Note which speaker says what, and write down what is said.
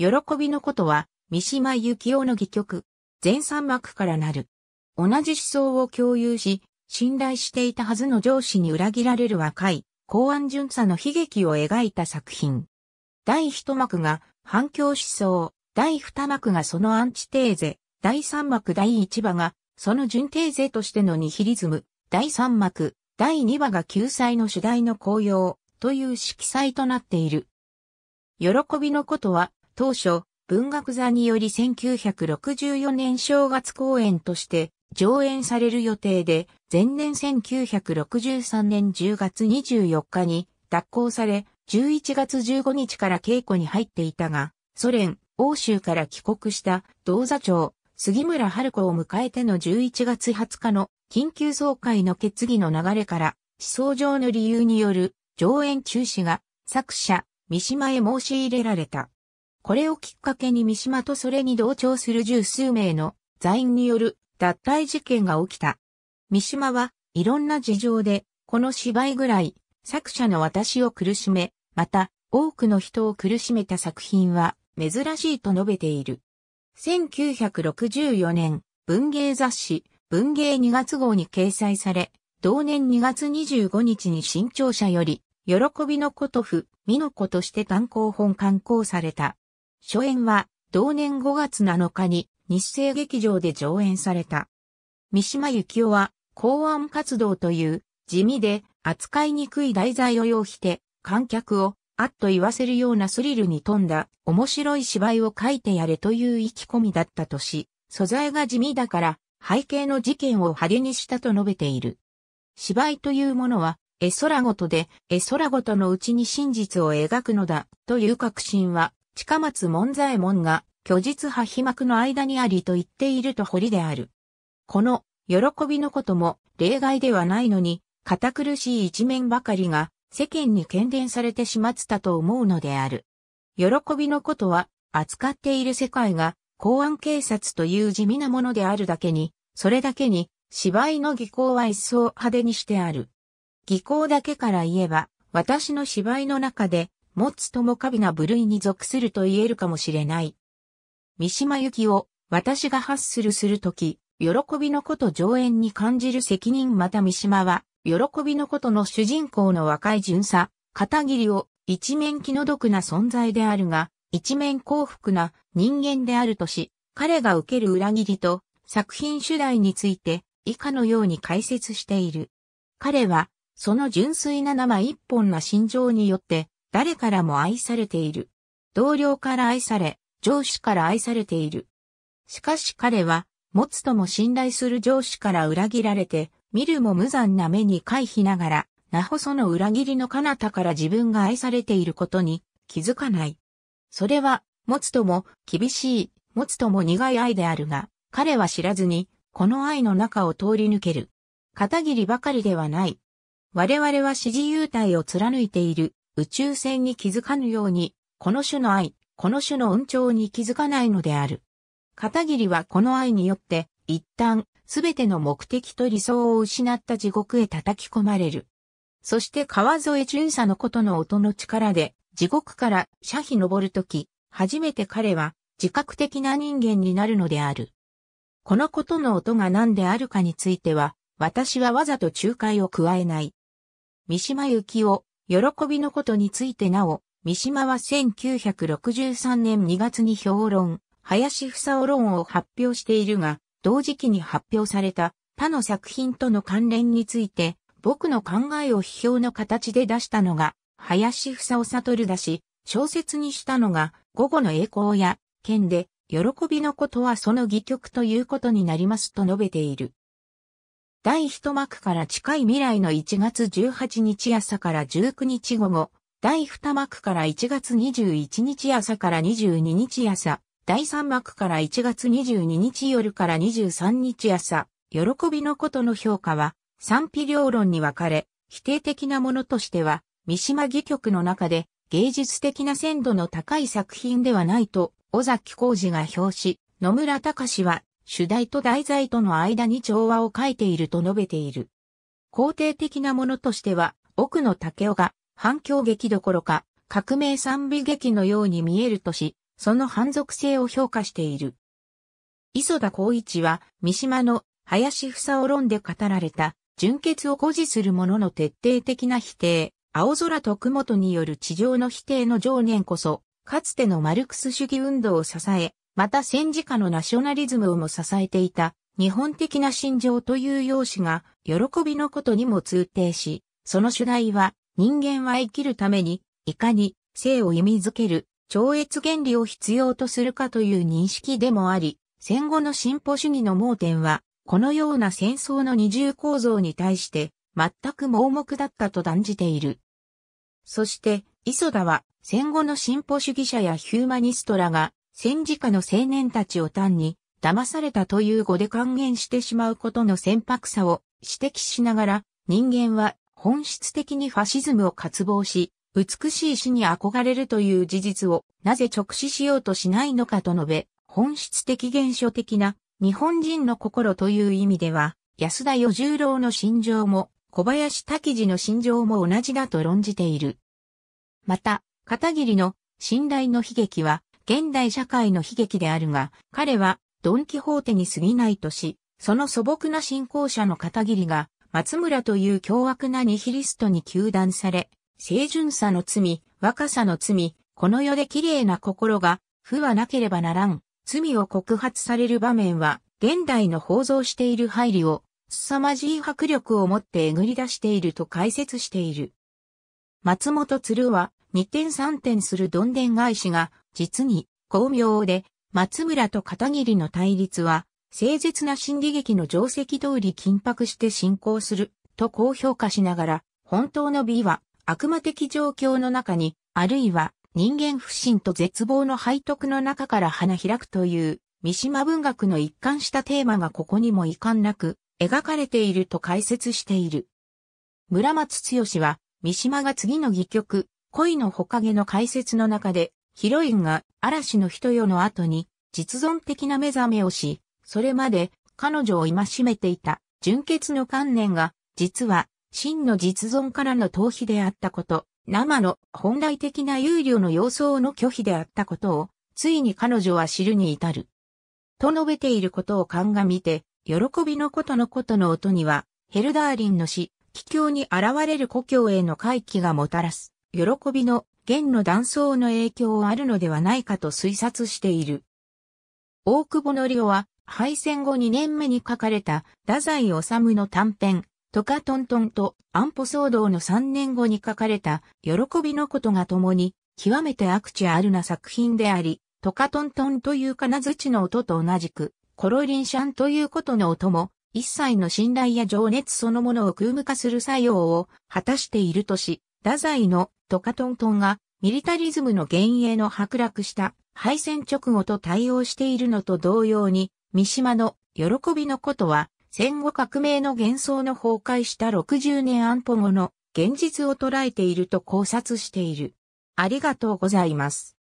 Speaker 1: 喜びのことは、三島由紀夫の戯曲、全三幕からなる。同じ思想を共有し、信頼していたはずの上司に裏切られる若い、公安巡査の悲劇を描いた作品。第一幕が反響思想、第二幕がそのアンチテーゼ、第三幕第一話がその順テーゼとしてのニヒリズム、第三幕、第二話が救済の主題の紅葉という色彩となっている。喜びのことは当初、文学座により1964年正月公演として上演される予定で、前年1963年10月24日に脱行され、11月15日から稽古に入っていたが、ソ連、欧州から帰国した銅座長、杉村春子を迎えての11月20日の緊急総会の決議の流れから、思想上の理由による上演中止が作者、三島へ申し入れられた。これをきっかけに三島とそれに同調する十数名の座員による脱退事件が起きた。三島はいろんな事情で、この芝居ぐらい作者の私を苦しめ、また多くの人を苦しめた作品は珍しいと述べている。1964年、文芸雑誌、文芸2月号に掲載され、同年2月25日に新潮社より、喜びのことふ、美の子として単行本刊行された。初演は同年5月7日に日生劇場で上演された。三島幸紀夫は公安活動という地味で扱いにくい題材を要して、観客を、あっと言わせるようなスリルに富んだ、面白い芝居を書いてやれという意気込みだったとし、素材が地味だから、背景の事件を派手にしたと述べている。芝居というものは、絵空事で、絵空事のうちに真実を描くのだ、という確信は、近松門左衛門が虚実派飛膜の間にありと言っていると堀である。この喜びのことも例外ではないのに、堅苦しい一面ばかりが世間に喧伝されてしまったと思うのである。喜びのことは扱っている世界が公安警察という地味なものであるだけに、それだけに芝居の技巧は一層派手にしてある。技巧だけから言えば、私の芝居の中で持つともかびな部類に属すると言えるかもしれない。三島由紀夫、私が発するするとき、喜びのこと上演に感じる責任また三島は、喜びのことの主人公の若い巡査、片桐を一面気の毒な存在であるが、一面幸福な人間であるとし、彼が受ける裏切りと作品主題について以下のように解説している。彼は、その純粋な生一本な心情によって、誰からも愛されている。同僚から愛され、上司から愛されている。しかし彼は、持つとも信頼する上司から裏切られて、見るも無残な目に回避ながら、なほその裏切りの彼方から自分が愛されていることに気づかない。それは、持つとも厳しい、持つとも苦い愛であるが、彼は知らずに、この愛の中を通り抜ける。片桐ばかりではない。我々は支持優待を貫いている宇宙船に気づかぬように、この種の愛、この種の運寵に気づかないのである。片桐はこの愛によって、一旦、すべての目的と理想を失った地獄へ叩き込まれる。そして川添巡査のことの音の力で、地獄から斜費登るとき、初めて彼は自覚的な人間になるのである。このことの音が何であるかについては、私はわざと仲介を加えない。三島由紀夫、喜びのことについてなお、三島は1963年2月に評論、林房お論を発表しているが、同時期に発表された他の作品との関連について、僕の考えを批評の形で出したのが、林房お悟るだし、小説にしたのが、午後の栄光や、剣で、喜びのことはその戯曲ということになりますと述べている。第一幕から近い未来の1月18日朝から19日午後、第二幕から1月21日朝から22日朝、第三幕から1月22日夜から23日朝、喜びのことの評価は、賛否両論に分かれ、否定的なものとしては、三島戯曲の中で、芸術的な鮮度の高い作品ではないと、尾崎浩二が表し、野村隆は主題と題材との間に調和を書いていると述べている。肯定的なものとしては、奥野武雄が反響劇どころか、革命賛美劇のように見えるとし、その反属性を評価している。磯田光一は、三島の林房を論で語られた、純潔を誇示する者の徹底的な否定、青空と雲とによる地上の否定の情念こそ、かつてのマルクス主義運動を支え、また戦時下のナショナリズムをも支えていた日本的な心情という用紙が喜びのことにも通底し、その主題は人間は生きるためにいかに生を意味づける超越原理を必要とするかという認識でもあり、戦後の進歩主義の盲点はこのような戦争の二重構造に対して全く盲目だったと断じている。そして、磯田は戦後の進歩主義者やヒューマニストらが戦時下の青年たちを単に騙されたという語で還元してしまうことの船舶さを指摘しながら、人間は本質的にファシズムを渇望し、美しい死に憧れるという事実をなぜ直視しようとしないのかと述べ、本質的現象的な日本人の心という意味では、安田与十郎の心情も小林滝次の心情も同じだと論じている。また、片桐の信頼の悲劇は現代社会の悲劇であるが、彼はドン・キホーテに過ぎないとし、その素朴な信仰者の片桐が、松村という凶悪なニヒリストに求断され、清純さの罪、若さの罪、この世で綺麗な心が、負はなければならん、罪を告発される場面は、現代の放送している配慮を、凄まじい迫力を持ってえぐり出していると解説している。松本鶴は、二点三点するどんでん返しが実に巧妙で、松村と片桐の対立は、誠実な心理劇の定石通り緊迫して進行する、と高評価しながら、本当の美は悪魔的状況の中に、あるいは人間不信と絶望の背徳の中から花開くという、三島文学の一貫したテーマがここにも遺憾なく描かれていると解説している。村松剛は、三島が次の戯曲、恋のほかげの解説の中で、ヒロインが嵐の人よの後に実存的な目覚めをし、それまで彼女を戒めていた純潔の観念が、実は真の実存からの逃避であったこと、生の本来的な憂慮の様相の拒否であったことを、ついに彼女は知るに至る。と述べていることを鑑みて、喜びのことのことの音には、ヘルダーリンの死、気境に現れる故郷への回帰がもたらす、喜びの弦の断層の影響はあるのではないかと推察している。大久保の夫は、敗戦後2年目に書かれた、太宰治の短編、トカトントンと安保騒動の3年後に書かれた、喜びのことが共に、極めてアクチュアルな作品であり、トカトントンという金槌の音と同じく、コロリンシャンということの音も、一切の信頼や情熱そのものを空無化する作用を果たしているとし、太宰のトカトントンがミリタリズムの原因への剥落した敗戦直後と対応しているのと同様に、三島の喜びのことは、戦後革命の幻想の崩壊した60年安保後の現実を捉えていると考察している。ありがとうございます。